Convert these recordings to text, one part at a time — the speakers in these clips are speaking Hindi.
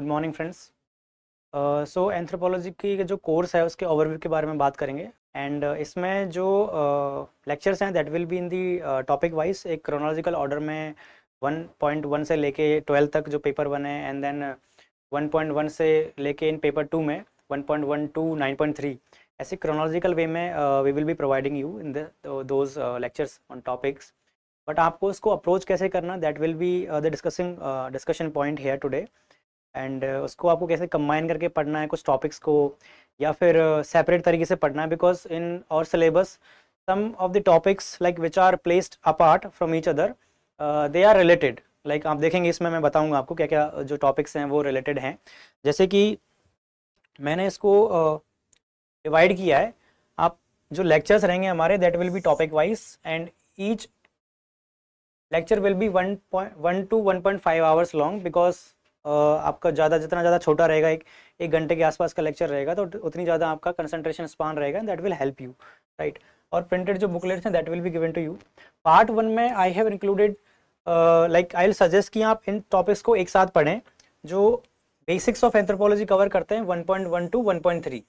Good morning friends so anthropology की जो कोर्स है उसके ओवरव्यू के बारे में बात करेंगे एंड uh, इसमें जो लेक्चर्स uh, हैं that will be in the topic wise एक क्रोनोलॉजिकल ऑर्डर में 1.1 से लेके 12 तक जो पेपर वन है एंड देन 1.1 से लेके इन पेपर टू में 1.1 टू 9.3 ऐसे क्रोनोलॉजिकल वे में we will be providing you in those lectures on topics but आपको उसको अप्रोच कैसे करना that will be the discussing discussion point here today and uh, उसको आपको कैसे कंबाइन करके पढ़ना है कुछ टॉपिक्स को या फिर सेपरेट uh, तरीके से पढ़ना है because in our syllabus some of the topics like which are placed apart from each other they are related like आप देखेंगे इसमें मैं बताऊंगा आपको क्या क्या uh, जो टॉपिक्स हैं वो रिलेटेड हैं जैसे कि मैंने इसको डिवाइड uh, किया है आप जो लेक्चर्स रहेंगे हमारे that will be topic wise and each be one point one to one point five hours long because आपका ज़्यादा जितना ज़्यादा छोटा रहेगा एक एक घंटे के आसपास का लेक्चर रहेगा तो उतनी ज़्यादा आपका कंसंट्रेशन स्पान रहेगा that will help you right और प्रिंटेड जो बुकलेट्स हैं that will be given to you part one में I have included like I will suggest कि आप इन टॉपिक्स को एक साथ पढ़ें जो बेसिक्स ऑफ एंथ्रोपोलॉजी कवर करते हैं one point one to one point three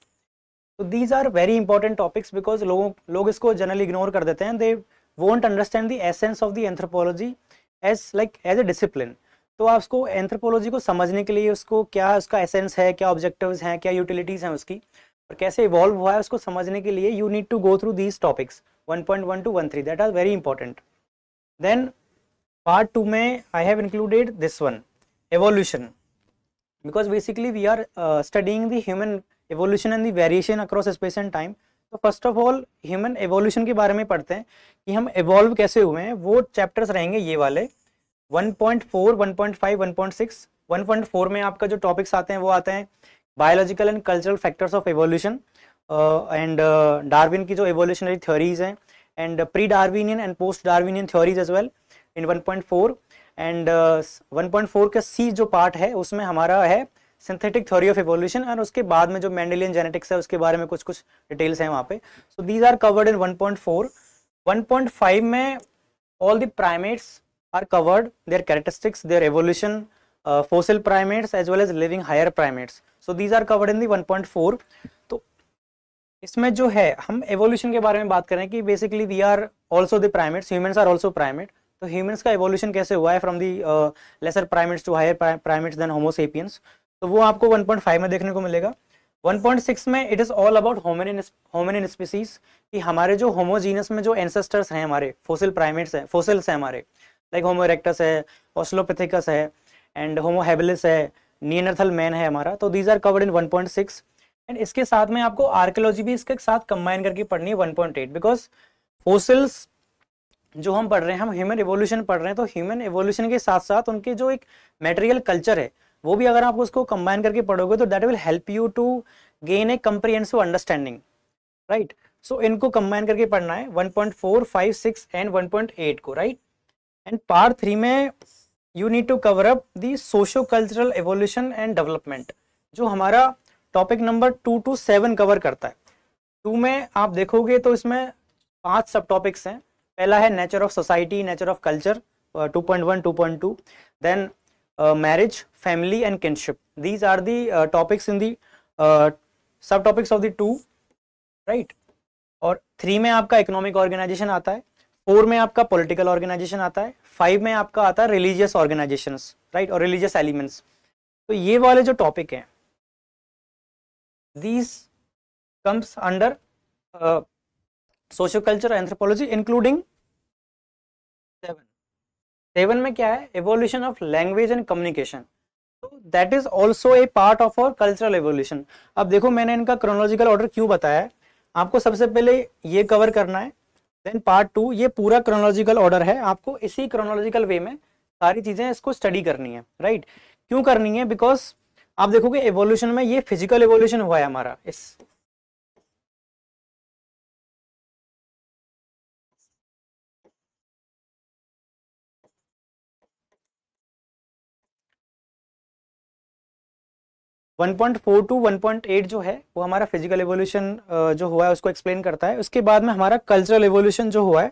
तो these are very important topics because लोगों लोग इसको जनरली इग्नोर कर देते हैं they won't understand the essence of the anthropology as like as a discipline तो आप उसको एंथ्रोपोलॉजी को समझने के लिए उसको क्या उसका एसेंस है क्या ऑब्जेक्टिव्स हैं क्या यूटिलिटीज़ हैं उसकी और कैसे इवॉल्व हुआ है उसको समझने के लिए you need to go through these topics 1.1 to 13 that are very important then part two में I have included this one evolution because basically we are studying the human evolution and the variation across space and time तो first of all human evolution के बारे में पढ़ते हैं कि हम एवॉल्व कैसे हुए हैं वो चैप्टर्स रहेंगे ये वाले 1.4, 1.5, 1.6, 1.4 में आपका जो टॉपिक्स आते हैं वो आते हैं biological and cultural factors of evolution and Darwin की जो एवोल्यूशनरी थ्योरीज हैं and pre Darwinian and post Darwinian theories as well in 1.4 and 1.4 का सी जो पार्ट है उसमें हमारा है सिंथेटिक थ्योरी ऑफ एवोल्यूशन और उसके बाद में जो मैंडलियन जेनेटिक्स है उसके बारे में कुछ कुछ डिटेल्स हैं वहाँ पे so these are covered in one point में all the primates are covered, their characteristics, their evolution, uh, fossil primates as well as living higher primates. So these are covered in the 1.4. to isme jo hai hum evolution ke bare mein baat kar rahe hain ki basically we are also the primates, humans are also primate. तो ह्यूमंस का एवोल्यूशन कैसे हुआ है from the lesser primates to higher primates then Homo sapiens तो वो आपको 1.5 में देखने को मिलेगा 1.6 में it is all about hominin hominin species कि हमारे जो होमोजीनस में जो एंसेस्टर्स हैं हमारे फोसिल प्राइमेट्स हैं फोसिल्स हैं हमारे लाइक होमो इरेक्टस है ऑस्लोपेथिकस है एंड होमो है नियनर्थल मैन है हमारा तो these are covered in 1.6 and इसके साथ में आपको आर्कियोलॉजी भी इसके साथ कंबाइन करके पढ़नी है 1.8 बिकॉज फोसिल्स जो हम पढ़ रहे हैं हम ह्यूमन एवोल्यूशन पढ़ रहे हैं तो ह्यूमन एवोल्यूशन के साथ साथ उनके जो एक मेटेरियल कल्चर है वो भी अगर आप उसको कंबाइन करके पढ़ोगे तो that will help you to gain a comprehensive understanding right so इनको कंबाइन करके पढ़ना है 1.4, 5, 6 एंड 1.8 को right right? And part three में you need to cover up the socio cultural evolution and development जो हमारा topic number two to seven cover करता है टू में आप देखोगे तो इसमें पांच सब टॉपिक्स हैं पहला है nature of society nature of culture two point one two point two then marriage family and kinship these are the topics in the sub topics of the two right और थ्री में आपका इकोनॉमिक ऑर्गेनाइजेशन आता है फोर में आपका पॉलिटिकल ऑर्गेनाइजेशन आता है फाइव में आपका आता है रिलीजियस ऑर्गेनाइजेशन राइट और रिलीजियस एलिमेंट्स तो ये वाले जो टॉपिक हैं these comes under socio culture anthropology including seven seven में क्या है evolution of language and communication that is also a part of our cultural evolution अब देखो मैंने इनका क्रोनोलॉजिकल ऑर्डर क्यों बताया है आपको सबसे पहले ये कवर करना है देन पार्ट टू ये पूरा क्रोनोलॉजिकल ऑर्डर है आपको इसी क्रोनोलॉजिकल वे में सारी चीज़ें इसको स्टडी करनी है राइट right? क्यों करनी है बिकॉज आप देखोगे एवोल्यूशन में ये फिजिकल एवोल्यूशन हुआ है हमारा इस 1.4 टू 1.8 जो है वो हमारा फिजिकल एवोल्यूशन जो हुआ है उसको एक्सप्लेन करता है उसके बाद में हमारा कल्चरल एवोल्यूशन जो हुआ है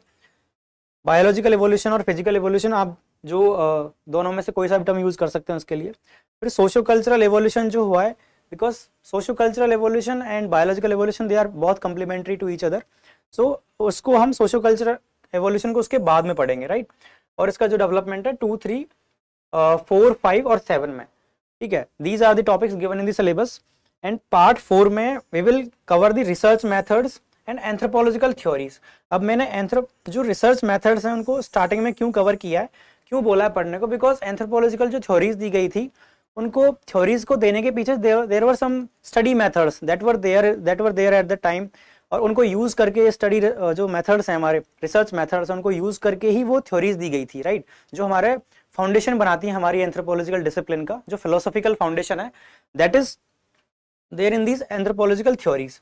बायोलॉजिकल एवोल्यूशन और फिजिकल एवोल्यूशन आप जो दोनों में से कोई सा टर्म यूज़ कर सकते हैं उसके लिए फिर सोशो कल्चरल एवोल्यूशन जो हुआ है because socio cultural evolution and biological evolution they are बहुत complementary to each other so उसको हम सोशो कल्चरल एवोल्यूशन को उसके बाद में पढ़ेंगे राइट और इसका जो डेवलपमेंट है टू थ्री फोर फाइव और सेवन में ठीक है these are topics given in syllabus and part four में we will cover the research methods and anthropological theories अब मैंने एंथ्रो जो रिसर्च मैथड्स हैं उनको स्टार्टिंग में क्यों कवर किया है क्यों बोला है पढ़ने को बिकॉज एंथ्रोपोलॉजिकल जो थ्योरीज दी गई थी उनको थ्योरीज को देने के पीछे there were some study methods that were there that were there at the time और उनको यूज़ करके स्टडी जो मैथड्स हैं हमारे रिसर्च मैथड्स उनको यूज़ करके ही वो थ्योरीज दी गई थी राइट right? जो हमारे फाउंडेशन बनाती है हमारी एंथ्रोपोलॉजिकल डिसिप्लिन का जो फिलोसॉफिकल फाउंडेशन है that is there in these anthropological theories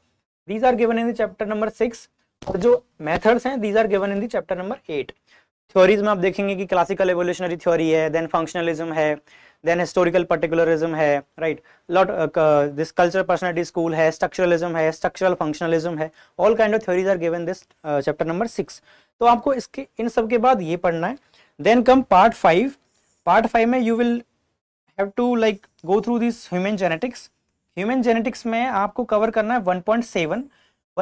these are given in the chapter number six और जो मेथड्स हैं these are given in the chapter number eight theories में आप देखेंगे कि क्लासिकल एवोल्यूशनरी थ्योरी है देन फंक्शनलिज्म है देन हिस्टोरिकल पर्टिकुलरिज्म है right lot this culture personality school है स्ट्रक्चरलिज्म है स्ट्रक्चरल फंक्शनलिज्म है all kind of theories are given this chapter number six तो आपको इसके इन सब के बाद ये पढ़ना है then come part five part five में you will have to like go through this human genetics human genetics में आपको कवर करना है 1.7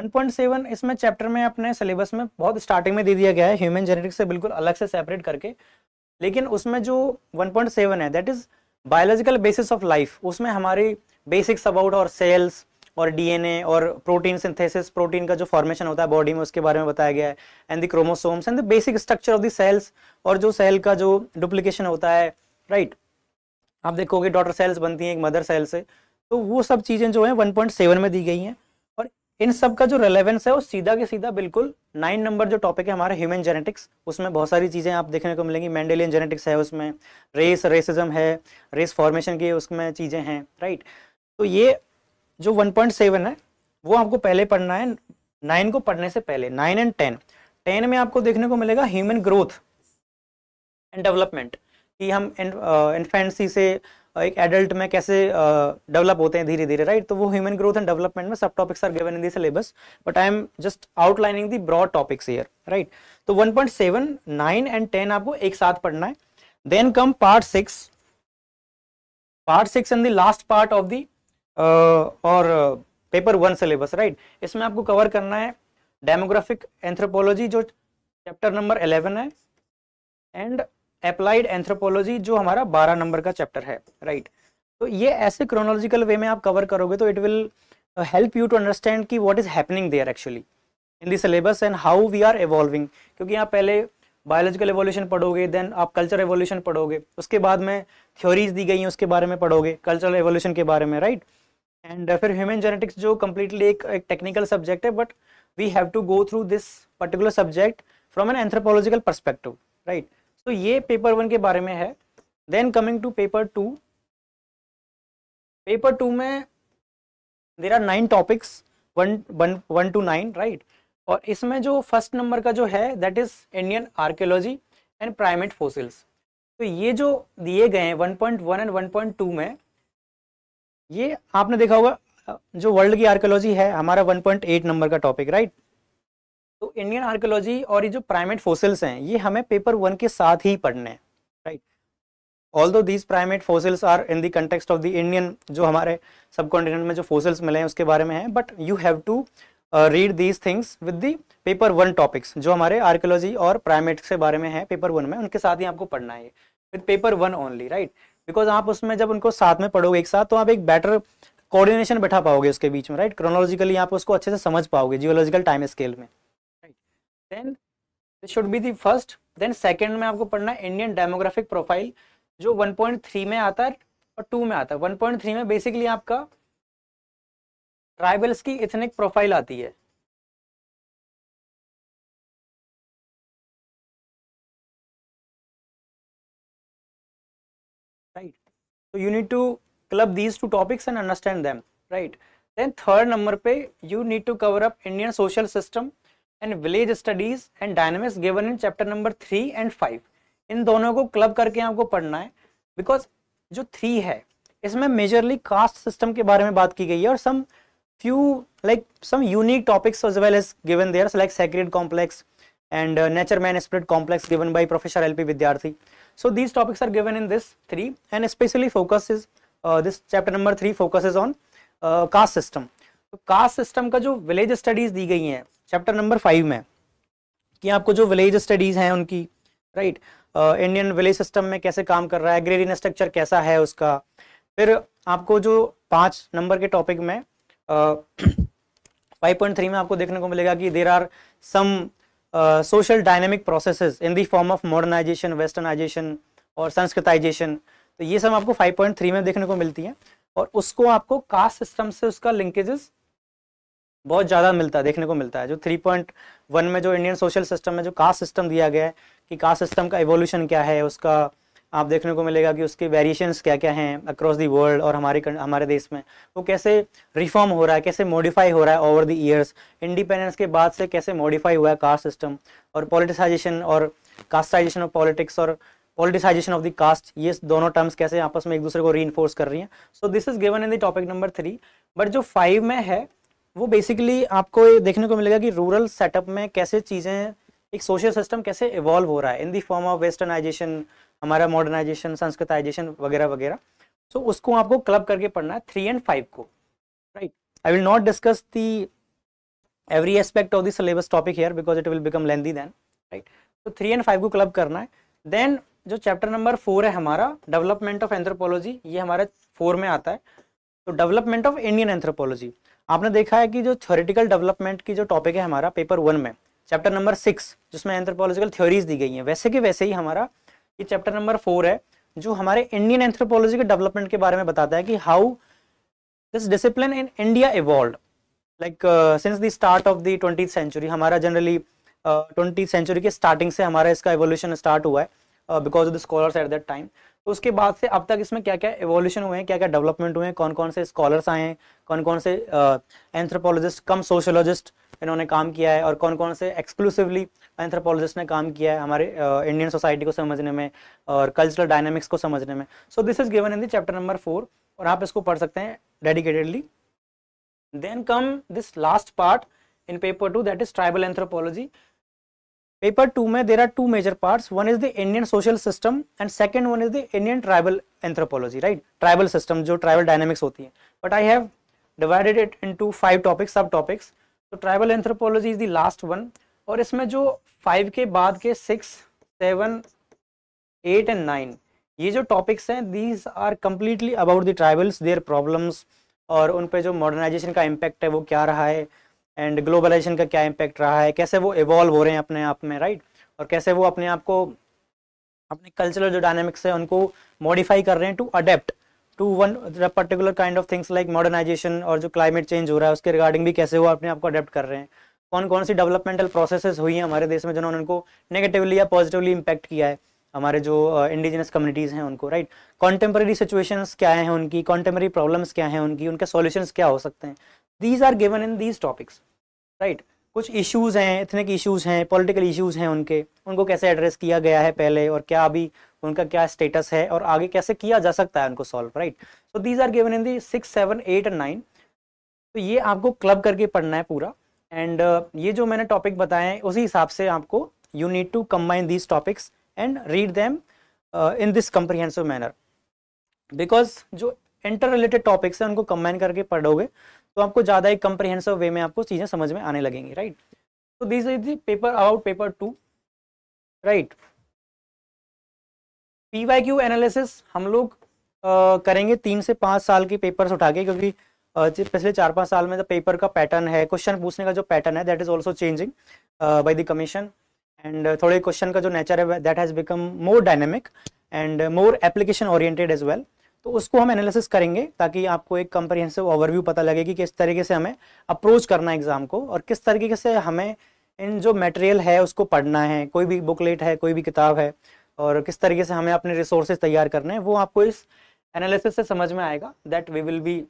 1.7 इसमें चैप्टर में अपने सिलेबस में बहुत स्टार्टिंग में दे दिया गया है ह्यूमन जेनेटिक्स से बिल्कुल अलग से सेपरेट करके लेकिन उसमें जो 1.7 है that is biological basis of life उसमें हमारी बेसिक्स अबाउट और सेल्स और डीएनए और प्रोटीन सिंथेसिस प्रोटीन का जो फॉर्मेशन होता है बॉडी में उसके बारे में बताया गया है and the chromosomes and the basic structure of the cells और जो सेल का जो डुप्लीकेशन होता है राइट right? आप देखोगे डॉटर सेल्स बनती हैं एक मदर सेल से तो वो सब चीज़ें जो हैं सेवन में दी गई हैं और इन सब का जो रेलेवेंस है वो सीधा के सीधा बिल्कुल नाइन नंबर जो टॉपिक है हमारा ह्यूमन जेनेटिक्स उसमें बहुत सारी चीज़ें आप देखने को मिलेंगी मैंडेलियन जेनेटिक्स है उसमें रेस रेसिज्म है रेस फॉर्मेशन की उसमें चीज़ें हैं राइट तो ये जो 1.7 है वो आपको पहले पढ़ना है नाइन को पढ़ने से पहले नाइन एंड टेन टेन में आपको देखने को मिलेगा ह्यूमन ग्रोथ एंड डेवलपमेंट कि हम इन्फेंसी uh, से uh, एक एडल्ट में कैसे डेवलप uh, होते हैं धीरे धीरे राइट तो वो ह्यूमन ग्रोथ एंड डेवलपमेंट में sub topics are given in the syllabus but I am just outlining the broad topics here right तो 1.7 9 एंड 10 आपको एक साथ पढ़ना है then come part six part six and the last part of the our paper one syllabus right इसमें आपको कवर करना है डेमोग्राफिक एंथ्रोपोलॉजी जो चैप्टर नंबर एलेवन है एंड अप्लाइड एंथ्रोपोलॉजी जो हमारा बारह नंबर का चैप्टर है राइट right? तो ये ऐसे क्रोनोलॉजिकल वे में आप कवर करोगे तो it will help you to understand कि what is happening there actually in the syllabus and how we are evolving क्योंकि आप पहले बायोलॉजिकल एवोल्यूशन पढ़ोगे देन आप कल्चर एवोल्यूशन पढ़ोगे उसके बाद में थ्योरीज दी गई हैं उसके बारे में पढ़ोगे कल्चरल एवोल्यूशन के बारे में राइट right? एंड uh, फिर ह्यूमन जेनेटिक्स जो कम्प्लीटली एक टेक्निकल सब्जेक्ट है but we have to go through this particular subject from an anthropological perspective right तो ये पेपर वन के बारे में है then coming to paper two paper two में there are nine topics one one one to nine right और इसमें जो फर्स्ट नंबर का जो है that is Indian archaeology and primate fossils तो ये जो दिए गए हैं वन एंड टू में ये आपने देखा होगा जो वर्ल्ड की आर्कोलॉजी है हमारा 1.8 नंबर का टॉपिक राइट तो इंडियन आर्कोलॉजी और ये जो प्राइमेट फोसिल्स हैं ये हमें पेपर वन के साथ ही पढ़ने हैं right although these primate fossils are in the context of the Indian जो हमारे सब कॉन्टिनेंट में जो फोसिल्स मिले हैं उसके बारे में है but you have to read these things with the paper one topics जो हमारे आर्कोलॉजी और प्राइमेट के बारे में है पेपर वन में उनके साथ ही आपको पढ़ना है with paper one only right because आप उसमें जब उनको साथ में पढ़ोगे एक साथ तो आप एक बेटर कोऑर्डिनेशन बैठा पाओगे उसके बीच में राइट क्रोनोलॉजिकली आप उसको अच्छे से समझ पाओगे जियोलॉजिकल टाइम स्केल में then should be the first then second में आपको पढ़ना है इंडियन डेमोग्राफिक प्रोफाइल जो 1.3 में आता है और 2 में आता है 1.3 में बेसिकली आपका ट्राइबल्स की इथनिक प्रोफाइल आती है right so you need to club these two topics and understand them right then third number pe you need to cover up indian social system and village studies and dynamics given in chapter number 3 and 5 in dono ko club karke aapko padhna hai because jo 3 hai isme majorly caste system ke bare mein baat ki gayi hai और some few like some unique topics as well as given there so like sacred complex and uh, nature man spirit complex given by professor lp vidyarthi so these topics are given in this three and especially focus is uh, this chapter number 3 focuses on uh, caste system so caste system ka jo village studies di gayi hai chapter number 5 mein ki aapko jo village studies hain unki right Indian village system में कैसे काम कर रहा है एग्रेरियन स्ट्रक्चर कैसा है उसका फिर आपको जो पाँच नंबर के टॉपिक में फाइव पॉइंट थ्री में आपको देखने को मिलेगा कि there are some social dynamic process in in form of modernisation westernisation और संस्कृताइजेशन तो ये सब आपको 5.3 में देखने को मिलती है और उसको आपको कास्ट सिस्टम से उसका लिंकेजेस बहुत ज़्यादा मिलता है देखने को मिलता है जो 3.1 में जो इंडियन सोशल सिस्टम में जो कास्ट सिस्टम दिया गया है कि कास्ट सिस्टम का एवोल्यूशन क्या है उसका आप देखने को मिलेगा कि उसके वेरिएशंस क्या क्या हैं अक्रॉस दी वर्ल्ड और हमारे हमारे देश में वो कैसे रिफॉर्म हो रहा है कैसे मॉडिफाई हो रहा है ओवर द ईयर्स इंडिपेंडेंस के बाद से कैसे मॉडिफाई हुआ है कास्ट सिस्टम और पॉलिटिसाइजेशन और कास्टाइजेशन ऑफ पॉलिटिक्स और पॉलिटिसाइजेशन ऑफ द कास्ट ये दोनों टर्म्स कैसे आपस में एक दूसरे को री कर रही हैं so this is given in the topic number three but जो फाइव में है वो बेसिकली आपको ये देखने को मिलेगा कि रूरल सेटअप में कैसे चीज़ें एक सोशल सिस्टम कैसे इवॉल्व हो रहा है in the form of westernisation हमारा मॉडर्नाइजेशन संस्कृताइजेशन वगैरह वगैरह सो so, उसको आपको क्लब करके पढ़ना है थ्री एंड फाइव को right I will not discuss the every aspect of syllabus topic here because it will become lengthy then right तो थ्री एंड फाइव को क्लब करना है देन जो चैप्टर नंबर फोर है हमारा डेवलपमेंट ऑफ एंथ्रोपोलॉजी ये हमारे फोर में आता है तो डेवलपमेंट ऑफ इंडियन एंथ्रोपोलॉजी आपने देखा है कि जो थ्योरेटिकल डेवलपमेंट की जो टॉपिक है हमारा पेपर वन में चैप्टर नंबर सिक्स जिसमें एंथ्रोपोलॉजिकल थ्योरीज दी गई हैं वैसे के वैसे ही हमारा ये चैप्टर नंबर फोर है जो हमारे इंडियन एंथ्रोपोलॉजी के डेवलपमेंट के बारे में बताता है कि how this discipline in India evolve like since the start of the twenty century हमारा जनरली ट्वेंटी सेंचुरी के स्टार्टिंग से हमारा इसका एवोल्यूशन स्टार्ट हुआ है because of the scholars at that time तो उसके बाद से अब तक इसमें क्या क्या एवोल्यूशन हुए हैं क्या क्या डेवलपमेंट हुए हैं कौन कौन से स्कॉलर्स आए हैं कौन कौन से एंथ्रोपोलॉजिस्ट uh, कम सोशोलॉजिस्ट इन्होंने काम किया है और कौन कौन से एक्सक्लूसिवली एंथ्रोपोलॉजिस्ट ने काम किया है हमारे इंडियन सोसाइटी को समझने में और कल्चरल डायनेमिक्स को समझने में so this is given in the chapter number four और आप इसको पढ़ सकते हैं dedicatedly then come this last part in paper two that is tribal anthropology paper two में there are two major parts one is the Indian social system and second one is the Indian tribal anthropology right tribal system जो ट्राइबल डायनामिक्स होती है but I have divided it in five topics सब टॉपिक्स तो tribal anthropology is the last one और इसमें जो फाइव के बाद के six seven eight and nine ये जो टॉपिक्स हैं these are completely about the tribals their problems और उन पर जो मॉडर्नाइजेशन का इम्पैक्ट है वो क्या रहा है एंड ग्लोबलाइजेशन का क्या इम्पैक्ट रहा है कैसे वो इवॉल्व हो रहे हैं अपने आप में राइट और कैसे वो अपने आप को अपने कल्चरल जो डायनेमिक्स है उनको मॉडिफाई कर रहे हैं to adapt to one particular kind of things like modernisation और जो क्लाइमेट चेंज हो रहा है उसके रिगार्डिंग भी कैसे वो अपने आप को अडेप्ट कर रहे हैं कौन कौन सी डेवलपमेंटल प्रोसेसेस हुई हैं हमारे देश में जिन्होंने उनको नेगेटिवली या पॉजिटिवली इम्पैक्ट किया है हमारे जो इंडिजिनस uh, कम्युनिटीज़ हैं उनको राइट कॉन्टेम्प्रेरी सिचुएशंस क्या हैं उनकी कॉन्टेम्प्रेरी प्रॉब्लम्स क्या हैं उनकी उनके सॉल्यूशंस क्या हो सकते हैं these are given in these topics right कुछ इश्यूज़ हैं इथनिक इश्यूज़ हैं पॉलिटिकल इश्यूज़ हैं उनके उनको कैसे एड्रेस किया गया है पहले और क्या अभी उनका क्या स्टेटस है और आगे कैसे किया जा सकता है उनको solve right so these are given in the six seven eight and nine तो ये आपको क्लब करके पढ़ना है पूरा एंड uh, ये जो मैंने टॉपिक बताए हैं उसी हिसाब से आपको you need to combine these topics and read them in this comprehensive manner because जो इंटर रिलेटेड टॉपिक्स हैं उनको कम्बाइन करके पढ़ोगे तो आपको ज़्यादा एक कम्प्रीहेंसिव वे में आपको चीज़ें समझ में आने लगेंगी राइट तो this is the paper about paper two right P Y Q analysis हम लोग uh, करेंगे तीन से पाँच साल के पेपर्स उठा के क्योंकि पिछले चार पाँच साल में जो पेपर का पैटर्न है क्वेश्चन पूछने का जो पैटर्न है that is also changing by the commission and थोड़े क्वेश्चन का जो नेचर है that has become more dynamic and more application oriented as well तो उसको हम एनालिसिस करेंगे ताकि आपको एक कंप्रिहेंसिव ओवरव्यू पता लगे कि किस तरीके से हमें अप्रोच करना है एग्जाम को और किस तरीके से हमें इन जो मटेरियल है उसको पढ़ना है कोई भी बुकलेट है कोई भी किताब है और किस तरीके से हमें अपने रिसोर्सेज तैयार करने हैं वो आपको इस एनालिसिस से समझ में आएगा that we will be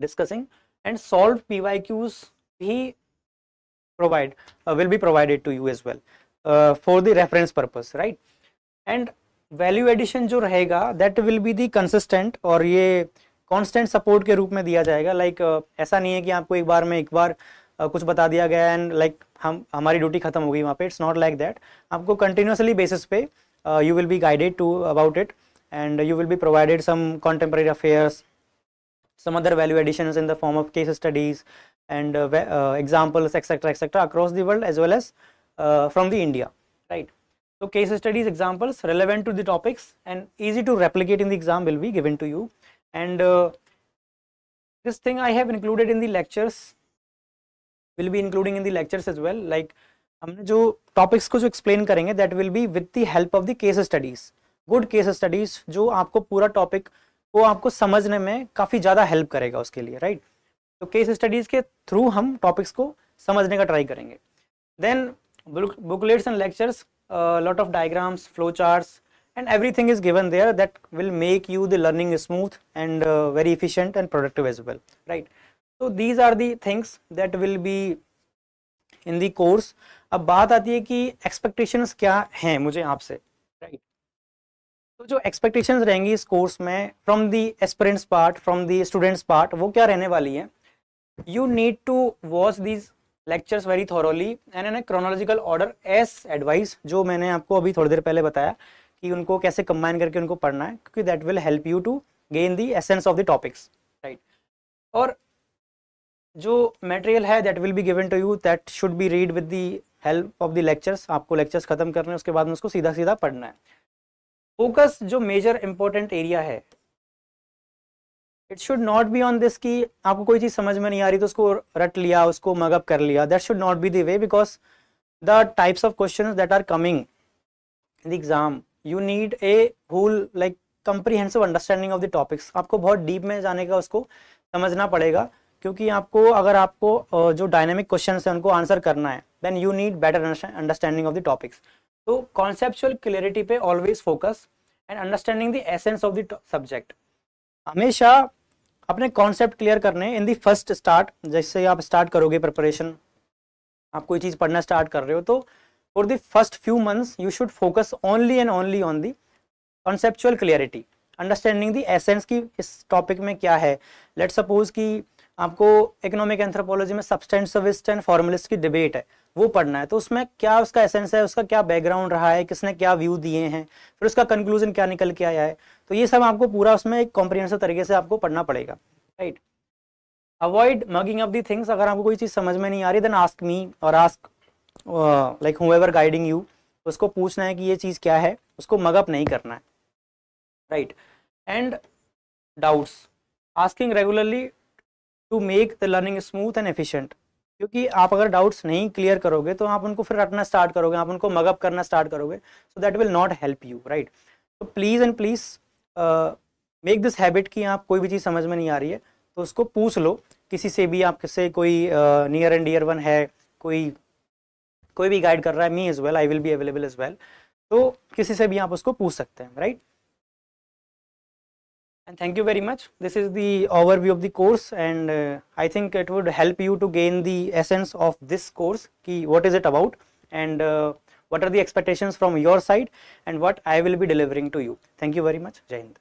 discussing and solved PYQs he provide uh, will be provided to you as well uh, for the reference purpose right and value addition jo rahega that will be the consistent और ye constant सपोर्ट के रूप में दिया जाएगा लाइक like uh, ऐसा नहीं है कि आपको एक बार में एक बार uh, कुछ बता दिया गया एंड लाइक like, हम हमारी ड्यूटी खत्म हो गई वहाँ पे इट्स नॉट लाइक दैट आपको कंटिन्यूसली बेसिस पे you will be guided to about it and you will be provided some contemporary affairs some other value additions in the form of case studies and uh, uh, examples etc etc across the world as well as uh, from the India right. So case studies examples relevant to the topics and easy to replicate in the exam will be given to you and uh, this thing I have included in the lectures will be including in the lectures as well like हमने जो टॉपिक्स को जो एक्सप्लेन करेंगे that will be with the help of the case studies good case studies जो आपको पूरा टॉपिक वो आपको समझने में काफ़ी ज़्यादा हेल्प करेगा उसके लिए राइट तो केस स्टडीज़ के थ्रू हम टॉपिक्स को समझने का ट्राई करेंगे then booklets and lectures lot of diagrams flow chart and everything is given there that will make you the learning smooth and very efficient and productive as well right तो these are the things that will be in the course अब बात आती है कि एक्सपेक्टेशंस क्या हैं मुझे आपसे तो जो एक्सपेक्टेशंस रहेंगी इस कोर्स में from the aspirants part from the students part वो क्या रहने वाली है you need to watch these lectures very thoroughly and an chronological order as advice जो मैंने आपको अभी थोड़ी देर पहले बताया कि उनको कैसे कंबाइन करके उनको पढ़ना है क्योंकि that will help you to gain the essence of the topics right और जो मटेरियल है that will be given to you that should be read with the help of the lectures आपको लेक्चर्स खत्म करने उसके बाद में उसको सीधा सीधा पढ़ना है फोकस जो मेजर इंपॉर्टेंट एरिया है it should not be on this की आपको कोई चीज़ समझ में नहीं आ रही तो उसको रट लिया उसको मगअप कर लिया that should not be there because the types of question that are coming in the exam you need a whole like comprehensive understanding of the topics आपको बहुत डीप में जाने का उसको समझना पड़ेगा क्योंकि आपको अगर आपको जो डायनेमिक क्वेश्चन है उनको आंसर करना है then you need better understanding of the topics तो कॉन्सेप्चुअल क्लियरिटी पे always focus and understanding the essence of the subject हमेशा अपने कॉन्सेप्ट क्लियर करने इन द फर्स्ट स्टार्ट जैसे आप स्टार्ट करोगे प्रिपरेशन आप कोई चीज़ पढ़ना स्टार्ट कर रहे हो तो for the first few months you should focus only and only on the conceptual clarity understanding the essence की इस टॉपिक में क्या है लेट सपोज कि आपको इकोनॉमिक एंथ्रोपोलॉजी में सब्सटेंसविस्ट एंड फॉर्मलिस्ट की डिबेट है वो पढ़ना है तो उसमें क्या उसका एसेंस है उसका क्या बैकग्राउंड रहा है किसने क्या व्यू दिए हैं फिर उसका कंक्लूजन क्या निकल के आया है तो ये सब आपको पूरा उसमें एक कॉम्प्रिहेंसिव तरीके से आपको पढ़ना पड़ेगा right avoid mugging up the things अगर आपको कोई चीज़ समझ में नहीं आ रही देन आस्क मी और ask like whoever guiding you उसको पूछना है कि ये चीज़ क्या है उसको मगअप नहीं करना है right and doubts asking regularly to make the learning smooth and efficient क्योंकि आप अगर डाउट्स नहीं क्लियर करोगे तो आप उनको फिर रटना स्टार्ट करोगे आप उनको मगअप करना स्टार्ट करोगे so that will not help you right तो please and please make this habit कि आप कोई भी चीज़ समझ में नहीं आ रही है तो उसको पूछ लो किसी से भी आपसे कोई नियर एंड डियर वन है कोई कोई भी गाइड कर रहा है me is well I will be available is well तो किसी से भी आप उसको पूछ सकते हैं right right? And thank you very much. This is the overview of the course and uh, I think it would help you to gain the essence of this course, ki what is it about and uh, what are the expectations from your side and what I will be delivering to you. Thank you very much. Jai